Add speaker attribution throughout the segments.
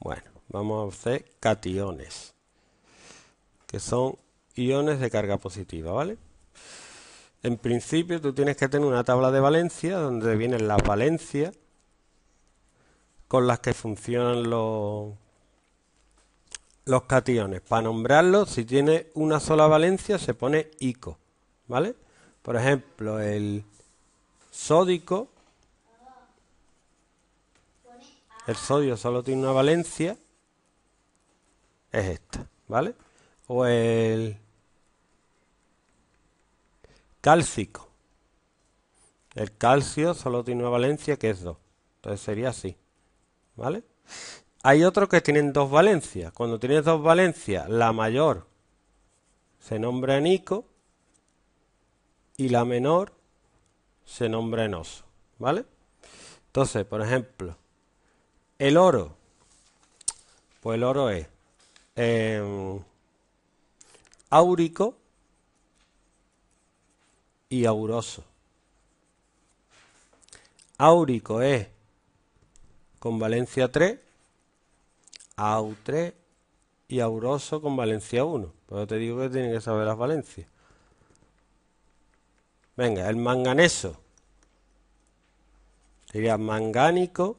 Speaker 1: Bueno, vamos a hacer cationes, que son iones de carga positiva, ¿vale? En principio tú tienes que tener una tabla de valencia donde vienen las valencias con las que funcionan los, cationes. Para nombrarlos, si tiene una sola valencia se pone ico, ¿vale? Por ejemplo, el sódico el sodio solo tiene una valencia, es esta, ¿vale? O el cálcico. El calcio solo tiene una valencia que es 2. Entonces sería así. ¿Vale? Hay otros que tienen dos valencias. Cuando tienes dos valencias, la mayor se nombra en ico y la menor se nombra en oso. ¿Vale? Entonces, por ejemplo, el oro. Pues el oro es em, áurico y auroso. Áurico es con valencia 3, au y auroso con valencia 1. Pero te digo que tienen que saber las valencias. Venga, el manganeso. Sería mangánico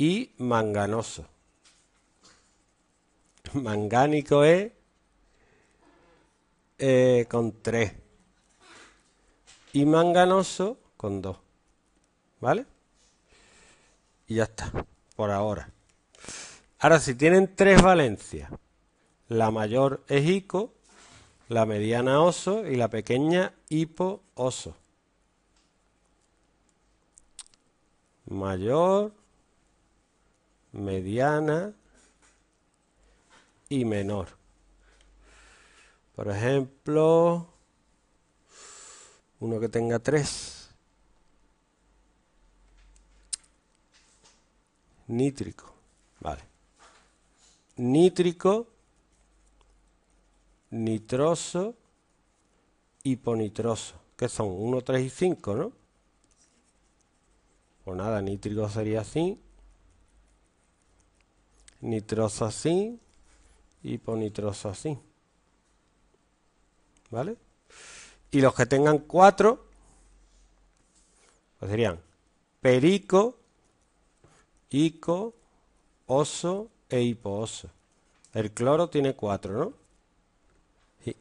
Speaker 1: y manganoso. Mangánico es eh, con 3 y manganoso con 2. ¿Vale? Y ya está, por ahora. Ahora, si tienen tres valencias, la mayor es ICO, la mediana oso y la pequeña hipo oso. Mayor, mediana y menor. Por ejemplo, uno que tenga tres. Nítrico. Vale. Nítrico, nitroso, hiponitroso. Que son 1, tres y 5, ¿no? Pues nada, nítrico sería así, así, hiponitroso así. ¿Vale? Y los que tengan cuatro, pues serían perico, ico, oso e hipooso. El cloro tiene cuatro, ¿no? Sí.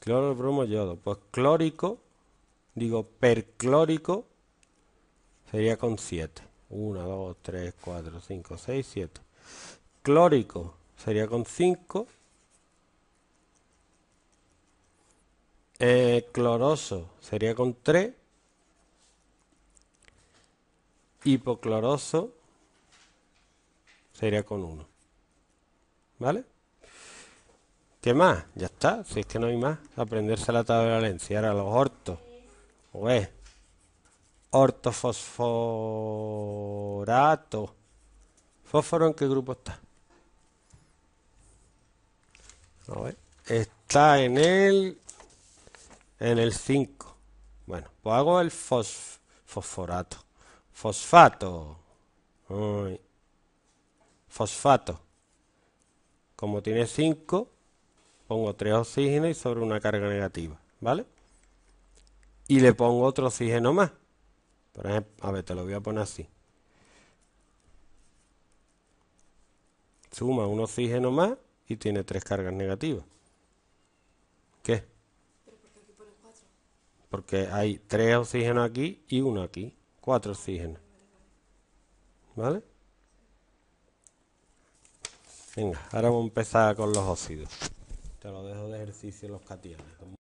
Speaker 1: Cloro, bromo, yodo. Pues clórico, digo perclórico, sería con siete. 1, 2, 3, 4, 5, 6, 7. Clórico sería con 5. Eh, cloroso sería con 3. Hipocloroso sería con 1. ¿Vale? ¿Qué más? Ya está. Si es que no hay más. Aprenderse la tabla de Valencia. Ahora los hortos. ves? ortofosforato. ¿Fósforo en qué grupo está? Está en el en el 5. Bueno, pues hago el fosforato. Fosfato. Fosfato. Como tiene 5, pongo 3 oxígenos y sobre una carga negativa, ¿vale? Y le pongo otro oxígeno más a ver, te lo voy a poner así. Suma un oxígeno más y tiene tres cargas negativas. ¿Qué? Porque hay tres oxígenos aquí y uno aquí. Cuatro oxígenos. ¿Vale? Venga, ahora vamos a empezar con los óxidos. Te lo dejo de ejercicio los cationes.